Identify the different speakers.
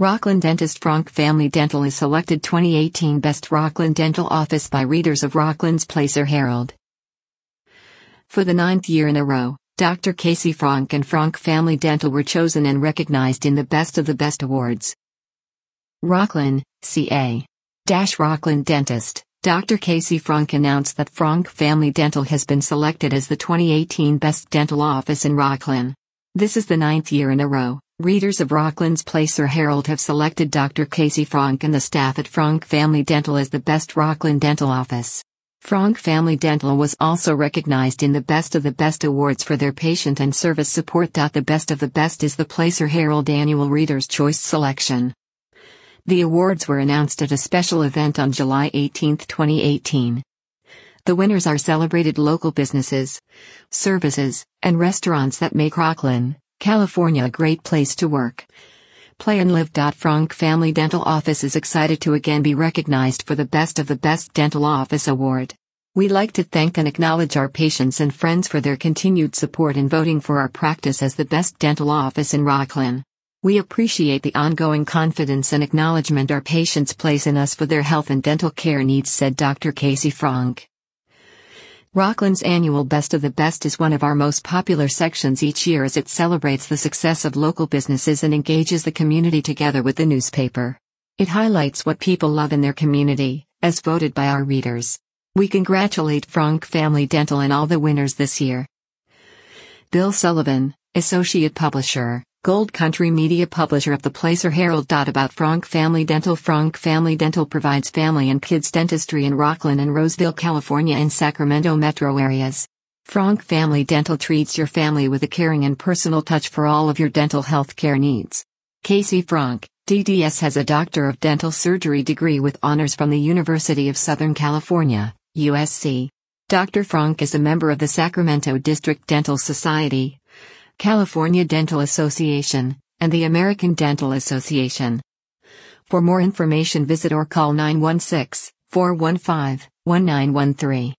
Speaker 1: Rockland dentist Frank Family Dental is selected 2018 Best Rockland Dental Office by readers of Rockland's Placer Herald. For the ninth year in a row, Dr. Casey Frank and Frank Family Dental were chosen and recognized in the Best of the Best Awards. Rockland, CA. Dash Rockland Dentist, Dr. Casey Frank announced that Frank Family Dental has been selected as the 2018 Best Dental Office in Rockland. This is the ninth year in a row Readers of Rockland's Placer Herald have selected Dr. Casey Frank and the staff at Frank Family Dental as the best Rockland dental office. Frank Family Dental was also recognized in the Best of the Best awards for their patient and service support. The Best of the Best is the Placer Herald annual Reader's Choice selection. The awards were announced at a special event on July 18, 2018. The winners are celebrated local businesses, services, and restaurants that make Rockland, California a great place to work. Play and live. Frank Family Dental Office is excited to again be recognized for the Best of the Best Dental Office Award. We like to thank and acknowledge our patients and friends for their continued support in voting for our practice as the best dental office in Rocklin. We appreciate the ongoing confidence and acknowledgement our patients place in us for their health and dental care needs, said Dr. Casey Frank. Rockland's annual Best of the Best is one of our most popular sections each year as it celebrates the success of local businesses and engages the community together with the newspaper. It highlights what people love in their community, as voted by our readers. We congratulate Frank Family Dental and all the winners this year. Bill Sullivan, Associate Publisher Gold Country Media publisher of the Placer Herald. About Frank Family Dental Frank Family Dental provides family and kids dentistry in Rockland and Roseville, California and Sacramento metro areas. Frank Family Dental treats your family with a caring and personal touch for all of your dental health care needs. Casey Frank, DDS has a Doctor of Dental Surgery degree with honors from the University of Southern California, USC. Dr. Frank is a member of the Sacramento District Dental Society, California Dental Association, and the American Dental Association. For more information visit or call 916 415 1913.